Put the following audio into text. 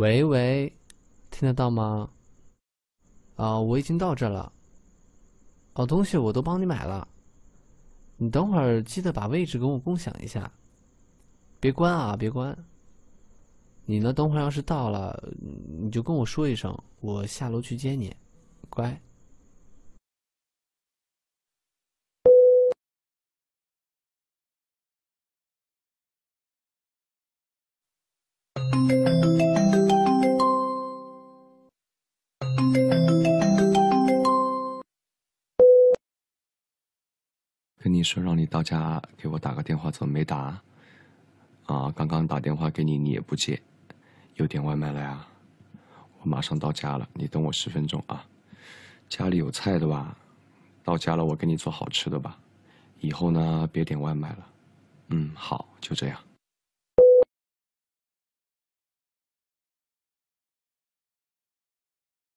喂喂，听得到吗？啊，我已经到这了。哦，东西我都帮你买了。你等会儿记得把位置跟我共享一下，别关啊，别关。你呢，等会儿要是到了，你就跟我说一声，我下楼去接你，乖。你说让你到家给我打个电话，怎么没打？啊，刚刚打电话给你，你也不接，又点外卖了呀？我马上到家了，你等我十分钟啊！家里有菜的吧？到家了我给你做好吃的吧？以后呢，别点外卖了。嗯，好，就这样。